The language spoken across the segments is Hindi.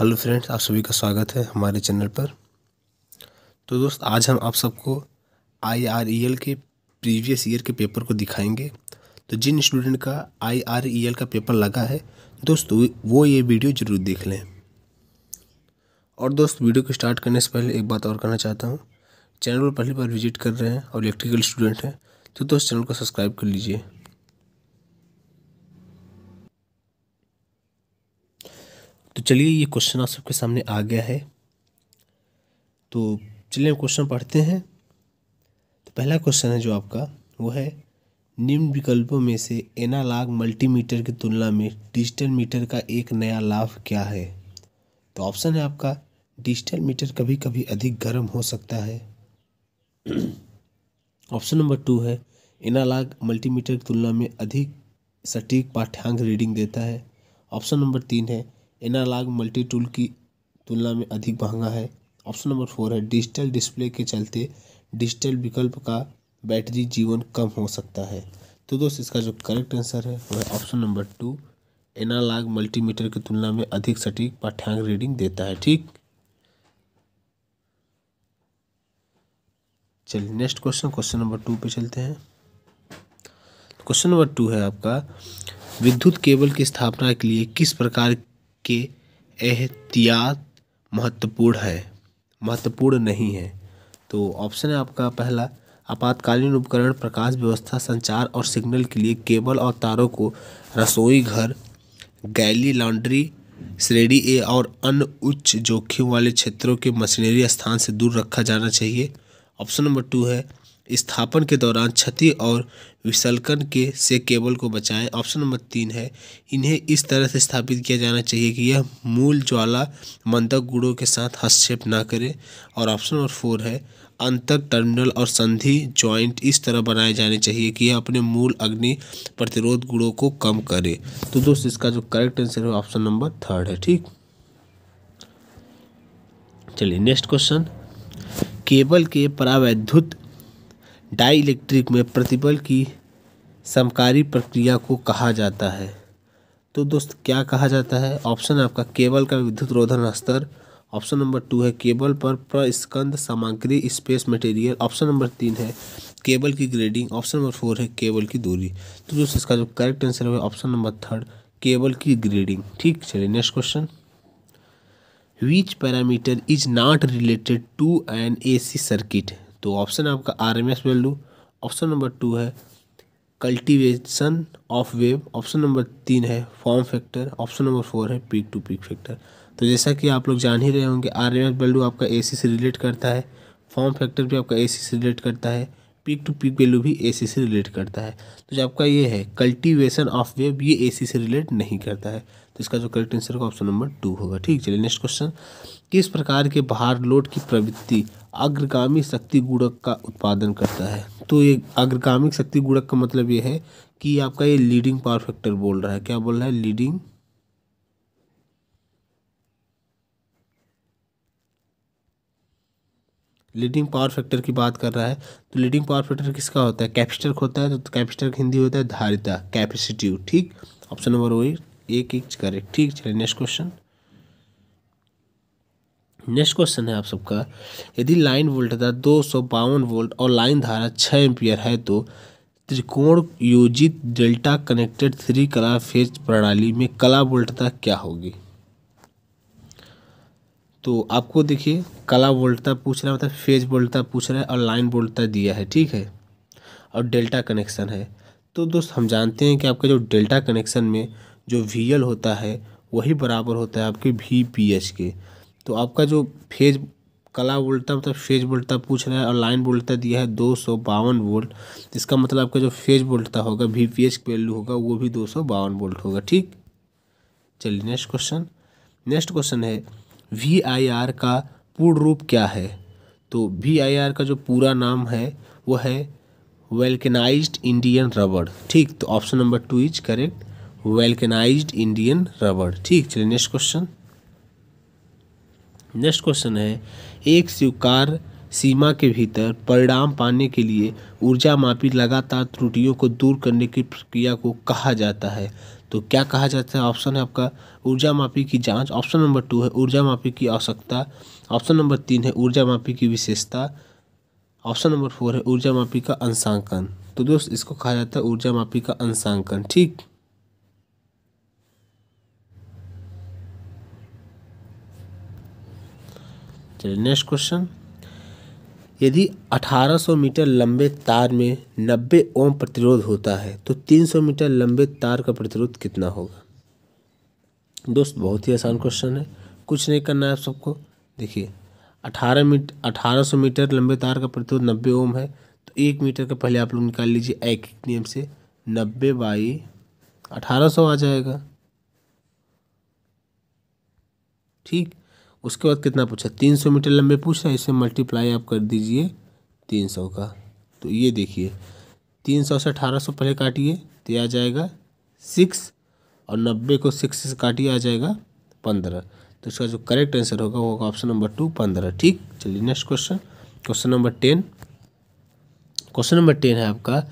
हेलो फ्रेंड्स आप सभी का स्वागत है हमारे चैनल पर तो दोस्त आज हम आप सबको आईआरईएल e के प्रीवियस ईयर के पेपर को दिखाएंगे तो जिन स्टूडेंट का आईआरईएल e का पेपर लगा है दोस्त वो ये वीडियो ज़रूर देख लें और दोस्त वीडियो को स्टार्ट करने से पहले एक बात और कहना चाहता हूँ चैनल पर पहली बार विजिट कर रहे हैं और इलेक्ट्रिकल स्टूडेंट हैं तो दोस्त चैनल को सब्सक्राइब कर लीजिए तो चलिए ये क्वेश्चन आप सबके सामने आ गया है तो चलिए क्वेश्चन पढ़ते हैं तो पहला क्वेश्चन है जो आपका वो है निम्न विकल्पों में से एनालॉग मल्टीमीटर की तुलना में डिजिटल मीटर का एक नया लाभ क्या है तो ऑप्शन है आपका डिजिटल मीटर कभी कभी अधिक गर्म हो सकता है ऑप्शन नंबर टू है एनालॉग मल्टीमीटर की तुलना में अधिक सटीक पाठ्यांक रीडिंग देता है ऑप्शन नंबर तीन है एनालॉग मल्टी टूल की तुलना में अधिक महंगा है ऑप्शन नंबर फोर है डिजिटल डिस्प्ले के चलते डिजिटल विकल्प का बैटरी जीवन कम हो सकता है तो दोस्त इसका जो करेक्ट आंसर है वह option number two analogue multimeter की तुलना में अधिक सटीक पाठ्यांक रीडिंग देता है ठीक चलिए next question question number two पे चलते हैं क्वेश्चन तो नंबर टू है आपका विद्युत केबल की स्थापना के लिए किस प्रकार के एहतियात महत्वपूर्ण है महत्वपूर्ण नहीं है तो ऑप्शन है आपका पहला आपातकालीन उपकरण प्रकाश व्यवस्था संचार और सिग्नल के लिए केबल और तारों को रसोई घर गैली लॉन्ड्री श्रेणी ए और अन्य उच्च जोखिम वाले क्षेत्रों के मशीनरी स्थान से दूर रखा जाना चाहिए ऑप्शन नंबर टू है स्थापन के दौरान क्षति और विसलकन के से केबल को बचाएं ऑप्शन नंबर तीन है इन्हें इस तरह से स्थापित किया जाना चाहिए कि यह मूल ज्वाला मंदक गुणों के साथ हस्तक्षेप ना करे और ऑप्शन नंबर फोर है अंतर टर्मिनल और संधि जॉइंट इस तरह बनाए जाने चाहिए कि यह अपने मूल अग्नि प्रतिरोध गुणों को कम करे तो दोस्त इसका जो करेक्ट आंसर है ऑप्शन नंबर थर्ड है ठीक चलिए नेक्स्ट क्वेश्चन केबल के परावैद्युत डाईइलेक्ट्रिक में प्रतिबल की समकारी प्रक्रिया को कहा जाता है तो दोस्त क्या कहा जाता है ऑप्शन आपका केबल का विद्युत रोधन स्तर ऑप्शन नंबर टू है केबल पर प्रस्कंद सामग्री स्पेस मटेरियल ऑप्शन नंबर तीन है केबल की ग्रेडिंग ऑप्शन नंबर फोर है केबल की दूरी तो दोस्त इसका जो करेक्ट आंसर है ऑप्शन नंबर थर्ड केबल की ग्रेडिंग ठीक चलिए next question which parameter is not related to an C circuit तो ऑप्शन है आपका R M S value option number two है cultivation of wave option number तीन है form factor option number four है पीक टू पीक फैक्टर तो जैसा कि आप लोग जान ही रहे होंगे आर एम एस वैल्यू आपका ए सी से रिलेट करता है फॉर्म फैक्टर भी आपका ए सी से रिलेट करता है पीक टू पीक वैल्यू भी ए सी से रिलेट करता है तो जो आपका ये है कल्टीवेशन ऑफ वेव ये ए सी से रिलेट नहीं करता है तो इसका जो करेक्ट आंसर होगा ऑप्शन नंबर टू होगा ठीक चलिए नेक्स्ट क्वेश्चन किस प्रकार के बाहर लोड की प्रवृत्ति अग्रगामी शक्ति गुणक का उत्पादन करता है तो ये अग्रगामी शक्ति गुणक का मतलब ये है कि आपका ये लीडिंग पावर फैक्टर बोल रहा है क्या बोल रहा है लीडिंग लीडिंग पावर फैक्टर की बात कर रहा है तो लीडिंग पावर फैक्टर किसका होता है कैपेसिटर होता है तो कैपेसिटर हिंदी होता है धारिता कैपेसिटिव ठीक ऑप्शन नंबर वही एक एक करें ठीक चले नेक्स्ट क्वेश्चन नेक्स्ट क्वेश्चन है आप सबका यदि लाइन वोल्टता दो सौ बावन वोल्ट और लाइन धारा छः एम्पियर है तो त्रिकोण योजित डेल्टा कनेक्टेड थ्री कला फेज प्रणाली में कला वोल्टता क्या होगी तो आपको देखिए कला वोल्टता पूछ रहा है मतलब फेज वोल्टता पूछ रहा है और लाइन वोल्टता दिया है ठीक है और डेल्टा कनेक्शन है तो दोस्त हम जानते हैं कि आपका जो डेल्टा कनेक्शन में जो वी एल होता है वही बराबर होता है आपके वी पी एच के तो आपका जो फेज कला वोल्टा मतलब फेज वोल्टा पूछ रहा है और लाइन वोल्टा दिया है दो सौ बावन वोल्ट इसका मतलब आपका जो फेज वोल्टा होगा वी पी एच वैल्यू होगा वो भी दो सौ बावन वोल्ट होगा ठीक चलिए नेक्स्ट क्वेश्चन नेक्स्ट क्वेश्चन है वी आई आर का पूर्ण रूप क्या है तो वी आई आर का जो पूरा नाम है वो है वेल्केनाइज्ड इंडियन रबड़ ठीक तो option number two is correct vulcanised Indian रबड़ ठीक चलिए नेक्स्ट क्वेश्चन नेक्स्ट क्वेश्चन है एक स्वीकार सीमा के भीतर परिणाम पाने के लिए ऊर्जा मापी लगातार त्रुटियों को दूर करने की प्रक्रिया को कहा जाता है तो क्या कहा जाता है ऑप्शन है आपका ऊर्जा मापी की जांच ऑप्शन नंबर टू है ऊर्जा मापी की आवश्यकता ऑप्शन नंबर तीन है ऊर्जा मापी की विशेषता ऑप्शन नंबर फोर है ऊर्जा मापी का अंशांकन तो दोस्त इसको कहा जाता है ऊर्जा मापी का अंशांकन ठीक चलिए नेक्स्ट क्वेश्चन यदि 1800 मीटर लंबे तार में 90 ओम प्रतिरोध होता है तो 300 मीटर लंबे तार का प्रतिरोध कितना होगा दोस्त बहुत ही आसान क्वेश्चन है कुछ नहीं करना है आप सबको देखिए 18 मीट सौ मीटर लंबे तार का प्रतिरोध 90 ओम है तो एक मीटर का पहले आप लोग निकाल लीजिए एक नियम से नब्बे बाई अठारह सौ आ जाएगा ठीक उसके बाद कितना पूछा तीन सौ मीटर लंबे पूछ रहा है इसे मल्टीप्लाई आप कर दीजिए तीन सौ का तो ये देखिए तीन सौ से अठारह सौ पहले काटिए तो आ जाएगा सिक्स और नब्बे को सिक्स से काटिए आ जाएगा पंद्रह तो इसका जो करेक्ट आंसर होगा वो होगा ऑप्शन नंबर टू पंद्रह ठीक चलिए next question question number ten question number ten है आपका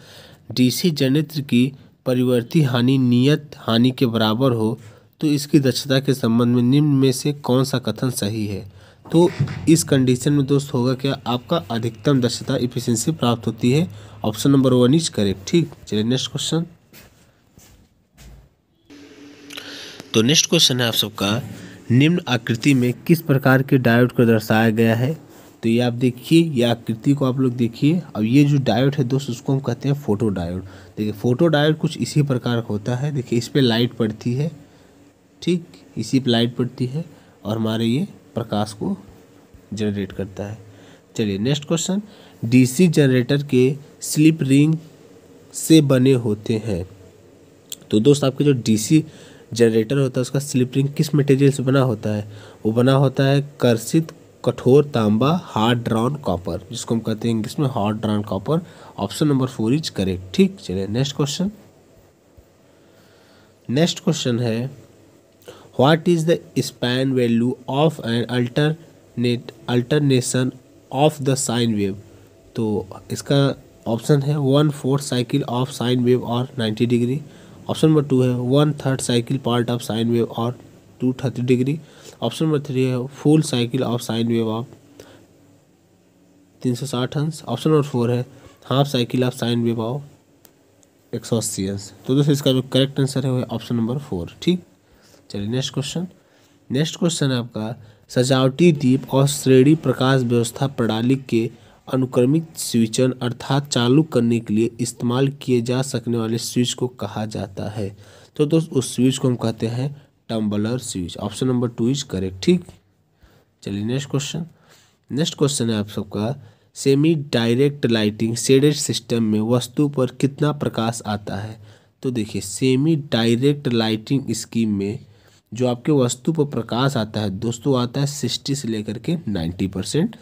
डीसी जनित्र की परिवर्ती हानि नियत हानि के बराबर हो तो इसकी दक्षता के संबंध में निम्न में से कौन सा कथन सही है तो इस कंडीशन में दोस्त होगा क्या आपका अधिकतम दक्षता इफिशियंसी प्राप्त होती है option number one is correct ठीक चलिए नेक्स्ट क्वेश्चन तो नेक्स्ट क्वेश्चन है आप सबका निम्न आकृति में किस प्रकार के डायोड को दर्शाया गया है तो ये आप देखिए ये आकृति को आप लोग देखिए अब ये जो डायोड है दोस्त उसको हम कहते हैं फोटो डायोड देखिए फोटो डायोड कुछ इसी प्रकार का होता है देखिए इस पर लाइट पड़ती है ठीक इसी पर लाइट पड़ती है और हमारे ये प्रकाश को जनरेट करता है चलिए नेक्स्ट क्वेश्चन डीसी जनरेटर के स्लिप रिंग से बने होते हैं तो दोस्त आपके जो डीसी जनरेटर होता है उसका स्लिप रिंग किस मटेरियल से बना होता है वो बना होता है कर्षित कठोर तांबा हार्ड ड्रॉन कॉपर जिसको हम कहते हैं इंग्लिश में hard drawn copper option number four is correct ठीक चलिए नेक्स्ट क्वेश्चन नेक्स्ट क्वेश्चन है what is the span value of an alternate alternation of the sine wave तो इसका ऑप्शन है one fourth cycle of sine wave और ninety degree option number two है one third cycle part of sine wave और two thirty degree option number three है full cycle of sine wave of तीन सौ साठ अंश ऑप्शन नंबर फोर है half cycle of sine wave of एक सौ अस्सी अंश तो दोस्तों इसका जो करेक्ट आंसर है वो ऑप्शन नंबर फोर ठीक चलिए नेक्स्ट क्वेश्चन नेक्स्ट क्वेश्चन है आपका सजावटी दीप और श्रेणी प्रकाश व्यवस्था प्रणाली के अनुक्रमिक स्विचन अर्थात चालू करने के लिए इस्तेमाल किए जा सकने वाले स्विच को कहा जाता है तो दोस्त उस स्विच को हम कहते हैं tumbler switch option number two is correct ठीक चलिए नेक्स्ट क्वेश्चन नेक्स्ट क्वेश्चन है आप सबका semi direct lighting shaded system में वस्तु पर कितना प्रकाश आता है तो देखिए सेमी डायरेक्ट लाइटिंग स्कीम में जो आपके वस्तु पर प्रकाश आता है दोस्तों आता है सिक्सटी से लेकर के नाइन्टी परसेंट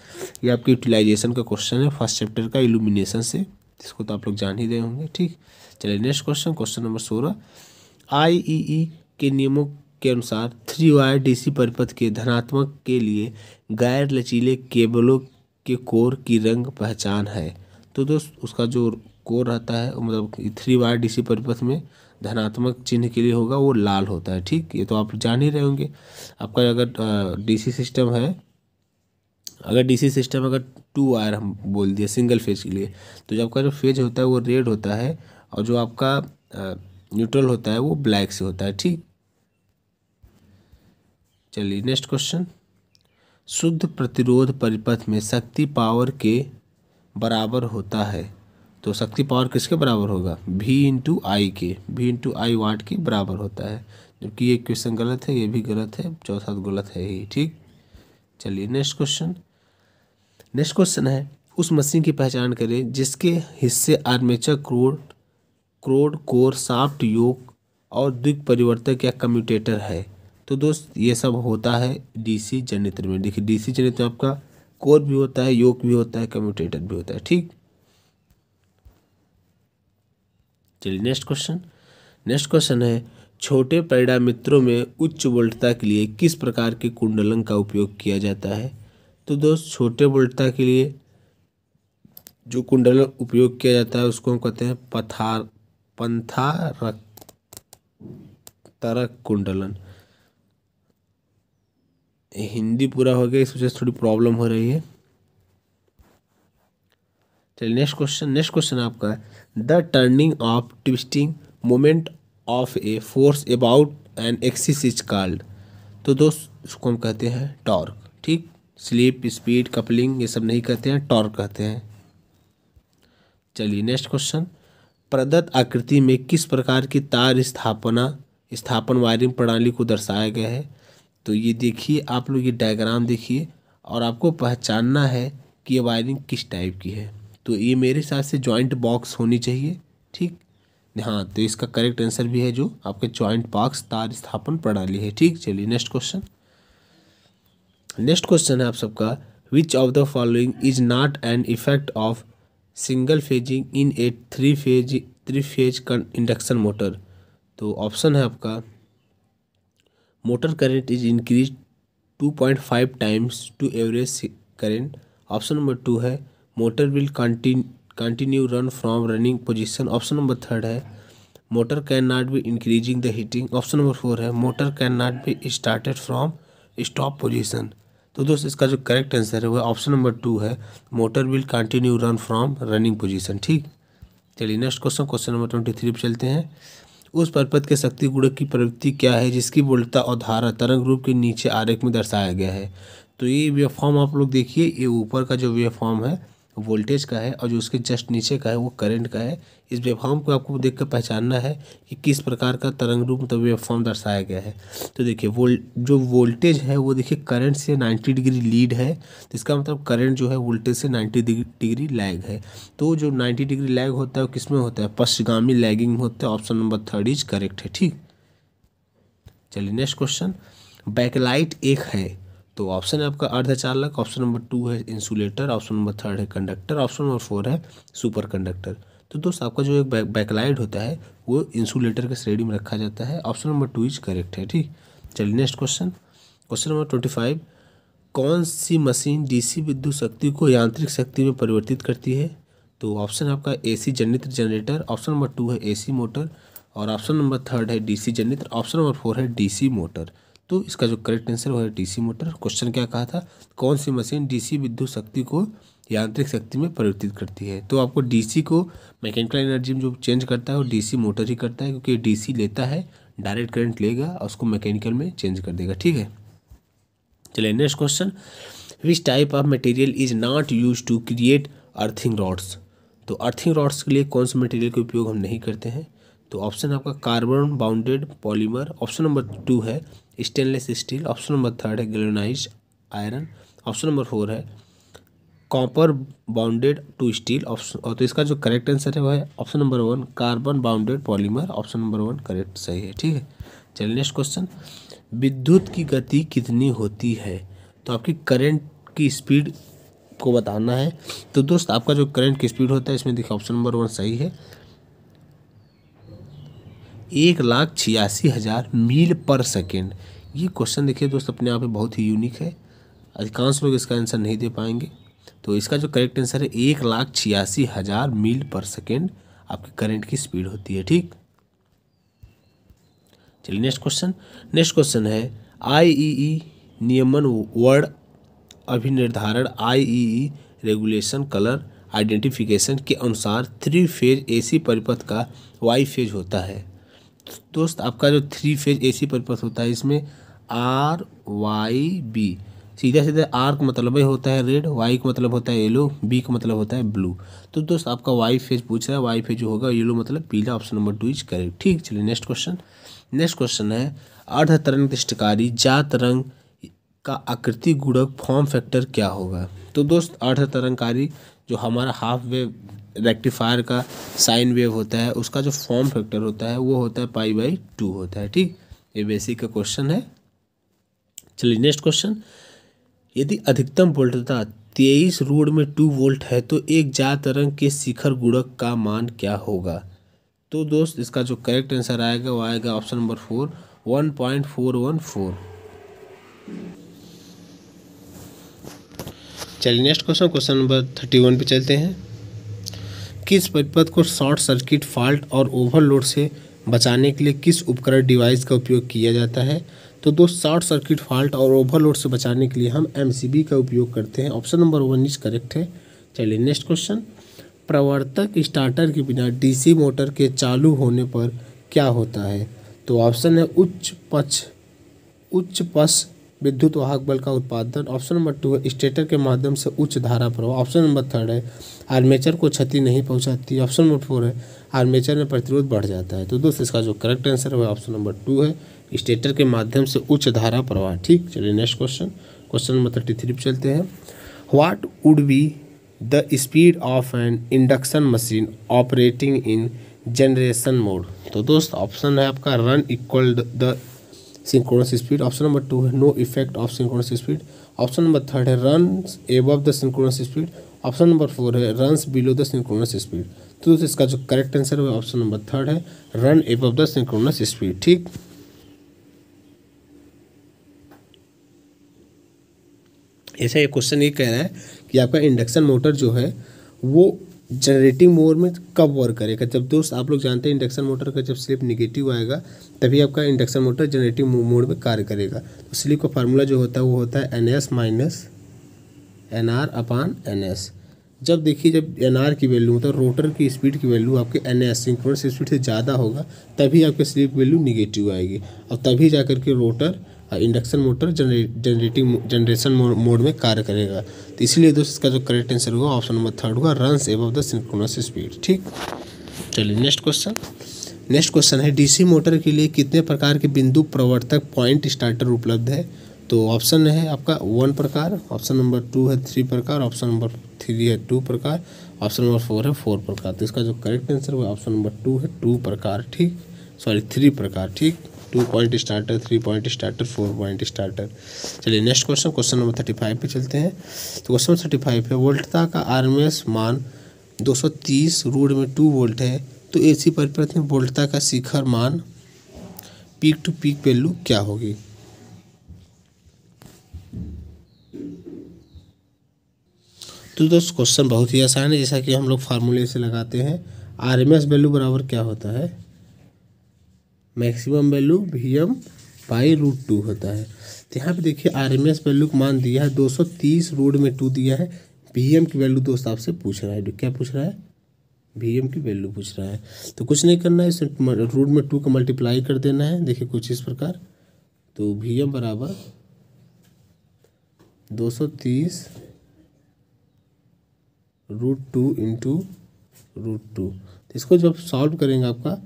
ये आपके यूटिलाइजेशन का क्वेश्चन है फर्स्ट चैप्टर का इल्यूमिनेशन से इसको तो आप लोग जान ही रहे होंगे ठीक चलिए नेक्स्ट क्वेश्चन क्वेश्चन नंबर सोलह आईईई e e के नियमों के अनुसार थ्री वायर डीसी परिपथ के धनात्मक के लिए गैर लचीले केबलों के कोर की रंग पहचान है तो दोस्त उसका जो कोर रहता है मतलब थ्री वायर सी परिपथ में धनात्मक चिन्ह के लिए होगा वो लाल होता है ठीक ये तो आप जान ही रहे होंगे आपका अगर डीसी सिस्टम है अगर डीसी सिस्टम अगर टू वायर हम बोल दिए सिंगल फेज के लिए तो जो आपका जो फेज होता है वो रेड होता है और जो आपका न्यूट्रल होता है वो ब्लैक से होता है ठीक चलिए नेक्स्ट क्वेश्चन शुद्ध प्रतिरोध परिपथ में शक्ति पावर के बराबर होता है तो शक्ति पावर किसके बराबर होगा भी इंटू आई के भी इंटू आई वाट के बराबर होता है जबकि ये क्वेश्चन गलत है ये भी गलत है चौथा तो गलत है ही ठीक चलिए नेक्स्ट क्वेश्चन नेक्स्ट क्वेश्चन है उस मशीन की पहचान करें जिसके हिस्से आर्मेचर क्रोड क्रोड कोर साफ्ट योग और द्विक परिवर्तक या कम्यूटेटर है तो दोस्त ये सब होता है डीसी जनित्र में देखिए डीसी जनित्र आपका कोर भी होता है योग भी होता है कम्यूटेटर भी होता है ठीक चलिए नेक्स्ट क्वेश्चन नेक्स्ट क्वेश्चन है छोटे पैरामीटरों में उच्च वोल्टता के लिए किस प्रकार के कुंडलन का उपयोग किया जाता है तो दोस्त छोटे वोल्टता के लिए जो कुंडलन उपयोग किया जाता है उसको हम कहते हैं पथार पंथारक तरक कुंडलन हिंदी पूरा हो गया इस वजह से थोड़ी प्रॉब्लम हो रही है चलिए नेक्स्ट क्वेश्चन नेक्स्ट क्वेश्चन आपका है the turning of twisting moment of a force about an axis is called तो दोस्त उसको हम कहते हैं टॉर्क ठीक स्लिप स्पीड कपलिंग ये सब नहीं कहते हैं टॉर्क कहते हैं चलिए नेक्स्ट क्वेश्चन प्रदत्त आकृति में किस प्रकार की तार स्थापना स्थापन वायरिंग प्रणाली को दर्शाया गया है तो ये देखिए आप लोग ये डायग्राम देखिए और आपको पहचानना है कि ये वायरिंग किस टाइप की है तो ये मेरे हिसाब से जॉइंट बॉक्स होनी चाहिए ठीक हाँ तो इसका करेक्ट आंसर भी है जो आपके जॉइंट बॉक्स तार स्थापन प्रणाली है ठीक चलिए नेक्स्ट क्वेश्चन नेक्स्ट क्वेश्चन है आप सबका which of the following is not an effect of single phasing in a three phase three phase induction motor तो ऑप्शन है आपका motor current is increase two point five times to average current option number two है motor will continue run from running position option number third है motor can not be increasing the heating option number four है motor can not be started from stop position तो दोस्त इसका जो करेक्ट आंसर है वह ऑप्शन नंबर टू है motor will continue run from running position ठीक चलिए next question question number twenty three पर चलते हैं उस पर्पत के शक्ति गुण की प्रवृत्ति क्या है जिसकी बोलता और धारा तरंग रूप के नीचे आरेख में दर्शाया गया है तो ये वेव फॉर्म आप लोग देखिए ये ऊपर का जो वेव फॉर्म है वोल्टेज का है और जो उसके जस्ट नीचे का है वो करंट का है इस वेवफॉर्म को आपको देख कर पहचानना है कि किस प्रकार का तरंग रूप मतलब वेवफॉर्म दर्शाया गया है तो देखिए वो जो वोल्टेज है वो देखिए करंट से 90 डिग्री लीड है तो इसका मतलब करंट जो है वोल्टेज से 90 डिग्री लैग है तो जो 90 डिग्री लैग होता है वो किस में होता है पश्चगामी लैगिंग होता है option number third is correct है ठीक चलिए नेक्स्ट क्वेश्चन बैकलाइट एक है तो ऑप्शन है आपका अर्धचालक ऑप्शन नंबर टू है इंसुलेटर ऑप्शन नंबर थर्ड है कंडक्टर ऑप्शन नंबर फोर है सुपर कंडक्टर तो दोस्त आपका जो एक बैक, होता है वो इंसुलेटर के श्रेणी में रखा जाता है option number two is correct है ठीक चलिए next question question number twenty five कौन सी मशीन डीसी विद्युत शक्ति को यांत्रिक शक्ति में परिवर्तित करती है तो ऑप्शन आपका सी जनित्र जनरेटर ऑप्शन नंबर टू है सी मोटर और ऑप्शन नंबर थर्ड है डीसी जनित्र ऑप्शन नंबर फोर है डीसी मोटर तो इसका जो करेक्ट आंसर वो है डीसी मोटर क्वेश्चन क्या कहा था कौन सी मशीन डीसी विद्युत शक्ति को यांत्रिक शक्ति में परिवर्तित करती है तो आपको डीसी को मैकेनिकल एनर्जी में जो चेंज करता है वो डीसी मोटर ही करता है क्योंकि डीसी लेता है डायरेक्ट करंट लेगा और उसको मैकेनिकल में चेंज कर देगा ठीक है चलिए next question which type of material is not use to create earthing rods तो अर्थिंग रॉड्स के लिए कौन से मटेरियल का उपयोग हम नहीं करते हैं तो ऑप्शन आपका carbon bounded polymer option number two है stainless steel option number third है galvanised iron option number four है copper bounded to steel option और तो इसका जो करेक्ट आंसर है वह है option number one carbon bounded polymer option number one correct सही है ठीक है चलिए नेक्स्ट क्वेश्चन विद्युत की गति कितनी होती है तो आपकी करंट की स्पीड को बताना है तो दोस्त आपका जो करंट की स्पीड होता है इसमें देखिए ऑप्शन नंबर वन सही है एक लाख छियासी हज़ार मील पर सेकेंड ये क्वेश्चन देखिए दोस्त अपने आप में बहुत ही यूनिक है अधिकांश लोग इसका आंसर नहीं दे पाएंगे तो इसका जो करेक्ट आंसर है एक लाख छियासी हज़ार मील पर सेकेंड आपकी करंट की स्पीड होती है ठीक चलिए नेक्स्ट क्वेश्चन नेक्स्ट क्वेश्चन है आईईई e e नियमन वर्ड अभिनिर्धारण आईईई रेगुलेशन कलर आइडेंटिफिकेशन के अनुसार थ्री फेज एसी परिपथ का वाई फेज होता है दोस्त आपका जो थ्री फेज एसी पर्पस होता है इसमें आर वाई बी सीधा सीधा आर का मतलब होता है रेड वाई का मतलब होता है येलो बी का मतलब होता है ब्लू तो दोस्त आपका वाई फेज पूछ रहा है वाई फेज जो होगा येलो मतलब पीला option number two is correct ठीक चलिए नेक्स्ट क्वेश्चन नेक्स्ट क्वेश्चन है अर्ध तरंग दृष्टिकारी जा तरंग का आकृति गुणक फॉर्म फैक्टर क्या होगा तो दोस्त अर्ध तरंगकारी जो हमारा हाफ वेव रेक्टिफायर का साइन वेव होता है उसका जो फॉर्म फैक्टर होता है वो होता है पाई बाई टू होता है ठीक ये बेसिक का क्वेश्चन है चलिए नेक्स्ट क्वेश्चन यदि अधिकतम वोल्टता तेईस रूड में टू वोल्ट है तो एक जा तरंग के शिखर गुड़क का मान क्या होगा तो दोस्त इसका जो करेक्ट आंसर आएगा वो आएगा option number four one point four one four चलिए next question question number thirty one पे चलते हैं किस परिपथ को शॉर्ट सर्किट फॉल्ट और ओवरलोड से बचाने के लिए किस उपकरण डिवाइस का उपयोग किया जाता है तो दोस्त शॉर्ट सर्किट फॉल्ट और ओवरलोड से बचाने के लिए हम एम का उपयोग करते हैं option number one is correct है चलिए नेक्स्ट क्वेश्चन प्रवर्तक स्टार्टर के बिना डीसी मोटर के चालू होने पर क्या होता है तो ऑप्शन है उच्च पक्ष उच्च पक्ष विद्युत वाहक बल का उत्पादन ऑप्शन नंबर टू है स्टेटर के माध्यम से उच्च धारा प्रवाह ऑप्शन नंबर थर्ड है आर्मेचर को क्षति नहीं पहुंचाती ऑप्शन नंबर फोर है आर्मेचर में प्रतिरोध बढ़ जाता है तो दोस्तों इसका जो करेक्ट आंसर है ऑप्शन नंबर टू है स्टेटर के माध्यम से उच्च धारा प्रवाह ठीक चलिए next question question number thirty three पर चलते हैं what would be the speed of N induction machine operating in generation mode तो दोस्त ऑप्शन है आपका run equal the synchronous speed option number two है no effect of synchronous speed option number third है run above the synchronous speed option number four है run below the synchronous speed तो दोस्तों इसका जो करेक्ट आंसर है ऑप्शन नंबर थर्ड है run above the synchronous speed ठीक ऐसा ये क्वेश्चन ये कह रहा है कि आपका इंडक्शन मोटर जो है वो जनरेटिंग मोड में कब वर्क करेगा जब दोस्त आप लोग जानते हैं इंडक्शन मोटर का जब स्लिप निगेटिव आएगा तभी आपका इंडक्शन मोटर जनरेटिव मोड में कार्य करेगा तो स्लिप का फार्मूला जो होता है वो होता है N S minus N R upon N S जब देखिए जब एन आर की वैल्यू मतलब रोटर की स्पीड की वैल्यू आपके एन एस सिंक्रोनस स्पीड से ज़्यादा होगा तभी आपके स्लिप वैल्यू निगेटिव आएगी और तभी जा के rotor induction motor generating generation mode में कार्य करेगा तो इसलिए दोस्तों इसका जो करेक्ट आंसर होगा ऑप्शन नंबर थर्ड होगा run above the synchronous speed ठीक चलिए नेक्स्ट क्वेश्चन नेक्स्ट क्वेश्चन है डीसी मोटर के लिए कितने प्रकार के बिंदु प्रवर्तक पॉइंट स्टार्टर उपलब्ध है तो ऑप्शन है आपका वन प्रकार ऑप्शन नंबर टू है थ्री प्रकार ऑप्शन नंबर थ्री है टू प्रकार ऑप्शन नंबर फोर है फोर प्रकार तो इसका जो करेक्ट आंसर है ऑप्शन नंबर टू है टू प्रकार ठीक सॉरी थ्री प्रकार ठीक two point starter three point starter four point starter चलिए next question question number thirty five पे चलते हैं तो क्वेश्चन थर्टी फाइव है वोल्टता का आरएमएस मान तीस रूड में टू वोल्ट है तो सी परिपथ में वोल्टता का शिखर मान पीक टू पीक वैल्यू क्या होगी तो दोस्त क्वेश्चन बहुत ही आसान है जैसा कि हम लोग फार्मूले से लगाते हैं आर एम एस वैल्यू बराबर क्या होता है maximum value V M by root two होता है तो यहाँ पे देखिए आर एम एस वैल्यू को मान दिया है दो सौ तीस रूट में टू दिया है वी एम की वैल्यू दोस्त आपसे पूछ रहा है क्या पूछ रहा है वी एम की वैल्यू पूछ रहा है तो कुछ नहीं करना है इसे रूट में टू का मल्टीप्लाई कर देना है देखिए कुछ इस प्रकार तो वी एम बराबर दो सौ तीस root two into root two तो इसको जब सॉल्व करेंगे आपका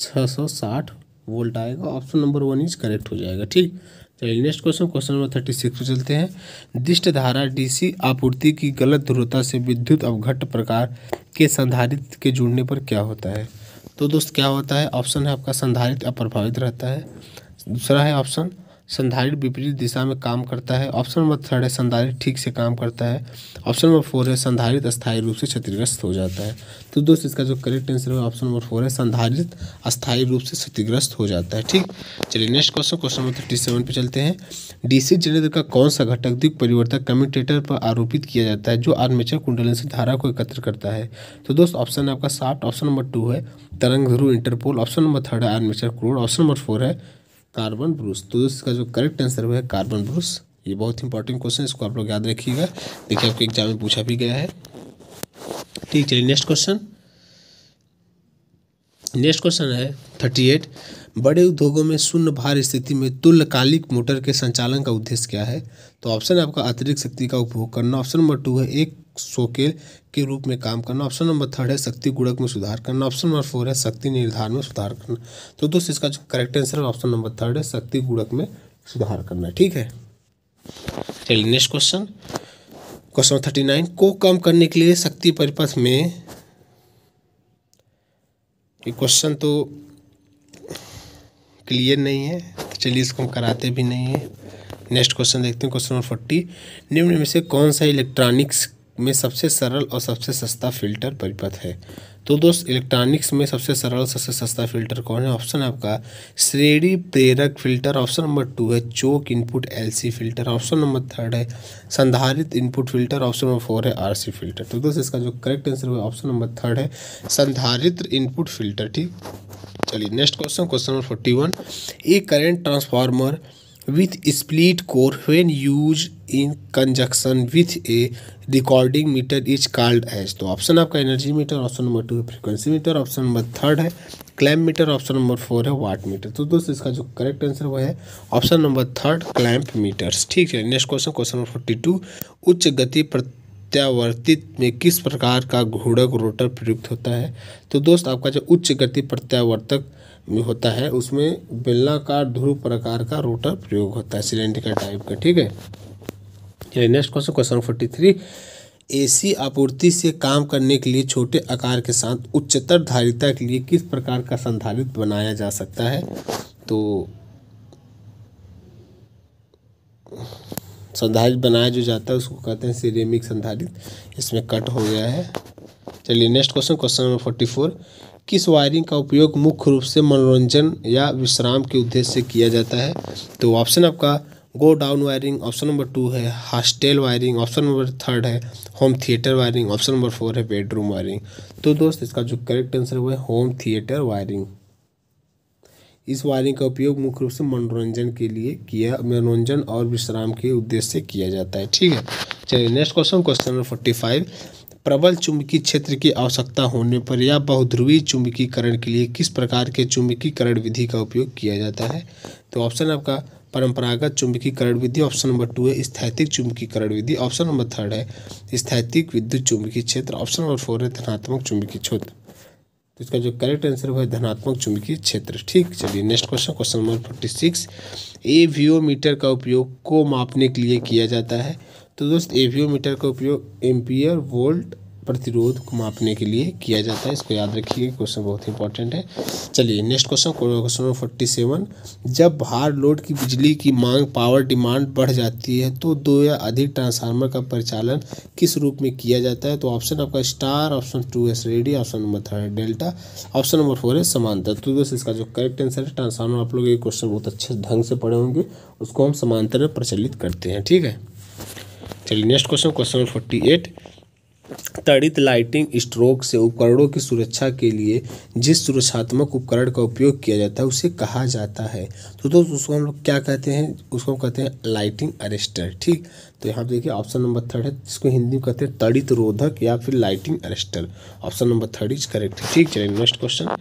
छः सौ साठ वोल्ट आएगा option number one is correct हो जाएगा ठीक चलिए next question question number thirty six पर चलते हैं दिष्ट धारा डीसी आपूर्ति की गलत ध्रुवता से विद्युत अवघट प्रकार के संधारित के जुड़ने पर क्या होता है तो दोस्त क्या होता है ऑप्शन है आपका संधारित अप्रभावित रहता है दूसरा है ऑप्शन संधारित विपरीत दिशा में काम करता है ऑप्शन नंबर थर्ड है संधारित ठीक से काम करता है ऑप्शन नंबर फोर है संधारित अस्थायी रूप से क्षतिग्रस्त हो जाता है तो दोस्त इसका जो करेक्ट आंसर है ऑप्शन नंबर फोर है संधारित अस्थायी रूप से क्षतिग्रस्त हो जाता है ठीक चलिए next question question number thirty seven चलते हैं डीसी जनरेटर का कौन सा घटक दिख परिवर्तक कम्यूटेटर पर आरोपित किया जाता है जो आर्मेचर कुंडलन से धारा को एकत्र करता है तो दोस्त ऑप्शन आपका साफ्ट ऑप्शन नंबर टू है तरंग ध्रु इंटरपोल ऑप्शन नंबर थर्ड है आर्मेचर क्रोड ऑप्शन नंबर फोर है कार्बन ब्रूस तो इसका जो करेक्ट आंसर हुआ है कार्बन ब्रूस ये बहुत इंपॉर्टेंट क्वेश्चन इसको आप लोग याद रखिएगा देखिए आपके एग्जाम में पूछा भी गया है ठीक चलिए नेक्स्ट क्वेश्चन नेक्स्ट क्वेश्चन है थर्टी एट बड़े उद्योगों में शून्य भार स्थिति में तुल्यकालिक मोटर के संचालन का उद्देश्य क्या है तो ऑप्शन है आपका अतिरिक्त शक्ति का उपभोग करना ऑप्शन नंबर टू है एक सोकेल के रूप में काम करना ऑप्शन नंबर थर्ड है शक्ति गुणक में सुधार करना ऑप्शन नंबर फोर है शक्ति निर्धारण में सुधार करना तो दोस्तों इसका जो करेक्ट आंसर है ऑप्शन नंबर थर्ड है शक्ति गुणक में सुधार करना ठीक है चलिए next question question thirty nine को कम करने के लिए शक्ति परिपथ में क्वेश्चन तो क्लियर नहीं है तो चलिए इसको हम कराते भी नहीं हैं नेक्स्ट क्वेश्चन देखते हैं क्वेश्चन नंबर फोर्टी निम्न में से कौन सा इलेक्ट्रॉनिक्स में सबसे सरल और सबसे सस्ता फिल्टर परिपथ है तो दोस्त इलेक्ट्रॉनिक्स में सबसे सरल और सबसे सस्ता फिल्टर कौन है ऑप्शन आपका श्रेणी प्रेरक फिल्टर ऑप्शन नंबर टू है choke input LC filter option number third है संधारित input filter option number four है आरसी फिल्टर तो दोस्त इसका जो करेक्ट आंसर हुआ ऑप्शन नंबर थर्ड है संधारित्र इनपुट फिल्टर ठीक चलिए next question question number forty one a current transformer with split core when used in conjunction with a recording meter is called as तो ऑप्शन आपका energy meter option number two है frequency meter option number third है clamp meter option number four है वाट मीटर तो दोस्तों इसका जो करेक्ट आंसर वो है option number third clamp meters ठीक है next question question number forty two उच्च गति प्रति प्रत्यावर्तित में किस प्रकार का घूर्णक रोटर प्रयुक्त होता है तो दोस्त आपका जो उच्च गति प्रत्यावर्तक होता है उसमें बेलनाकार ध्रुव प्रकार का रोटर प्रयोग होता है का टाइप का ठीक है चलिए next question question forty three AC आपूर्ति से काम करने के लिए छोटे आकार के साथ उच्चतर धारिता के लिए किस प्रकार का संधारित बनाया जा सकता है तो संधारित बनाया जो जाता है उसको कहते हैं सिरेमिक संधारित इसमें कट हो गया है चलिए next question question number forty four किस वायरिंग का उपयोग मुख्य रूप से मनोरंजन या विश्राम के उद्देश्य से किया जाता है तो ऑप्शन आपका godown wiring option number two है hostel wiring option number third है home theatre wiring option number four है बेडरूम वायरिंग तो दोस्त इसका जो करेक्ट आंसर है वो है होम थिएटर वायरिंग इस वायरिंग का उपयोग मुख्य रूप से मनोरंजन के लिए किया मनोरंजन और विश्राम के उद्देश्य से किया जाता है ठीक है चलिए next question question number forty five प्रबल चुंबकीय क्षेत्र की आवश्यकता होने पर या बहुध्रुवीय चुंबकीकरण के लिए किस प्रकार के चुंबकीकरण विधि का उपयोग किया जाता है तो ऑप्शन आपका परंपरागत चुंबकीकरण विधि ऑप्शन नंबर टू है स्थैतिक चुंबकीकरण विधि ऑप्शन नंबर थर्ड है स्थैतिक विद्युत चुंबकीय क्षेत्र ऑप्शन नंबर फोर है धनात्मक चुंबकीय क्षेत्र तो इसका जो करेक्ट आंसर हुआ है धनात्मक चुंबकीय क्षेत्र ठीक चलिए next question question number forty six a meter का उपयोग को मापने के लिए किया जाता है तो दोस्त मीटर का उपयोग एम्पियर वोल्ट प्रतिरोध को मापने के लिए किया जाता है इसको याद रखिए क्वेश्चन बहुत इंपॉर्टेंट है चलिए next question question number forty seven जब भार लोड की बिजली की मांग पावर डिमांड बढ़ जाती है तो दो या अधिक ट्रांसफार्मर का परिचालन किस रूप में किया जाता है तो ऑप्शन आपका स्टार ऑप्शन टू है रेडी ऑप्शन नंबर थर्ड है डेल्टा ऑप्शन नंबर फोर है समांतर तो दोस्तों इसका जो करेक्ट आंसर है ट्रांसफार्मर आप लोग ये क्वेश्चन बहुत अच्छे ढंग से पढ़े होंगे उसको हम समांतर में प्रचलित करते हैं ठीक है चलिए next question question number forty eight तड़ित लाइटिंग स्ट्रोक से उपकरणों की सुरक्षा के लिए जिस सुरक्षात्मक उपकरण का उपयोग किया जाता है उसे कहा जाता है तो दोस्तों उसको हम लोग क्या कहते हैं उसको कहते हैं लाइटिंग अरेस्टर ठीक तो यहाँ पर देखिए ऑप्शन नंबर थर्ड है जिसको हिंदी में कहते हैं तड़ित रोधक या फिर lightning arrester option number third is correct ठीक चलिए नेक्स्ट क्वेश्चन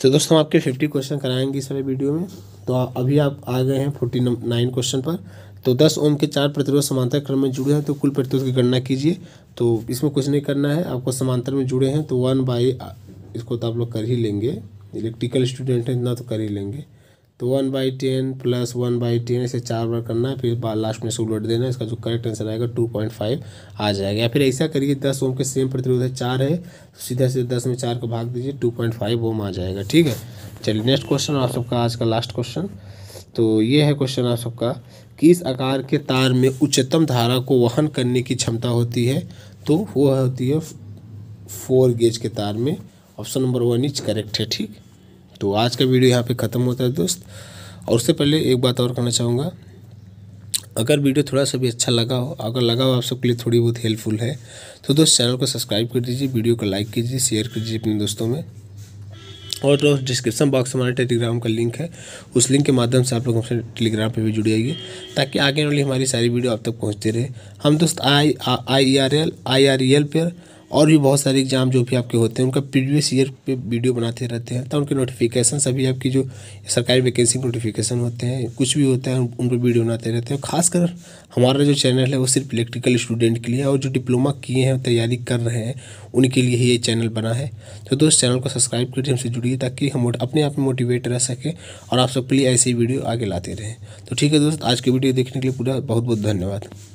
तो दोस्तों हम आपके फिफ्टी क्वेश्चन कराएंगे इस वाले वीडियो में तो अभी आप आ गए हैं फोर्टी नाइन क्वेश्चन पर तो 10 ओम के चार प्रतिरोध समांतर क्रम में जुड़े हैं तो कुल प्रतिरोध की गणना कीजिए तो इसमें कुछ नहीं करना है आपको समांतर में जुड़े हैं तो वन बाई इसको तो आप लोग कर ही लेंगे इलेक्ट्रिकल स्टूडेंट हैं इतना तो कर ही लेंगे तो one by ten plus one by ten इसे चार बार करना है फिर लास्ट में इसको देना इसका जो करेक्ट आंसर आएगा टू पॉइंट फाइव आ जाएगा या फिर ऐसा करिए दस ओम के सेम प्रतिरोध है चार है तो सीधा से दस में चार को भाग दीजिए टू पॉइंट फाइव ओम आ जाएगा ठीक है चलिए नेक्स्ट क्वेश्चन आप सबका आज का लास्ट क्वेश्चन तो ये है क्वेश्चन आप सबका किस आकार के तार में उच्चतम धारा को वहन करने की क्षमता होती है तो वो होती है फोर गेज के तार में option number one is correct है ठीक तो आज का वीडियो यहाँ पे ख़त्म होता है दोस्त और उससे पहले एक बात और कहना चाहूँगा अगर वीडियो थोड़ा सा भी अच्छा लगा हो अगर लगा हो आप सबके लिए थोड़ी बहुत हेल्पफुल है तो दोस्त चैनल को सब्सक्राइब कर दीजिए वीडियो को लाइक कीजिए शेयर कीजिए अपने दोस्तों में और तो डिस्क्रिप्शन बॉक्स हमारे टेलीग्राम का लिंक है उस लिंक के माध्यम से आप लोग हमसे टेलीग्राम पे भी जुड़ जाइए ताकि आगे वाली हमारी सारी वीडियो आप तक पहुंचते रहे हम दोस्त I I R L I R E L पर और भी बहुत सारे एग्ज़ाम जो भी आपके होते हैं उनका प्रीवियस ईयर पे वीडियो बनाते रहते हैं तो उनके नोटिफिकेशन सभी आपकी जो सरकारी वैकेंसी के नोटिफिकेशन होते हैं कुछ भी होता है उन पर वीडियो बनाते रहते हैं खासकर हमारा जो चैनल है वो सिर्फ इलेक्ट्रिकल स्टूडेंट के लिए और जो डिप्लोमा किए हैं तैयारी कर रहे हैं उनके लिए ही ये चैनल बना है तो दोस्त चैनल को सब्सक्राइब करके हमसे जुड़िए ताकि हम अपने आप में मोटिवेट रह सकें और आप सबके लिए ऐसी वीडियो आगे लाते रहें तो ठीक है दोस्त आज की वीडियो देखने के लिए पूरा बहुत बहुत धन्यवाद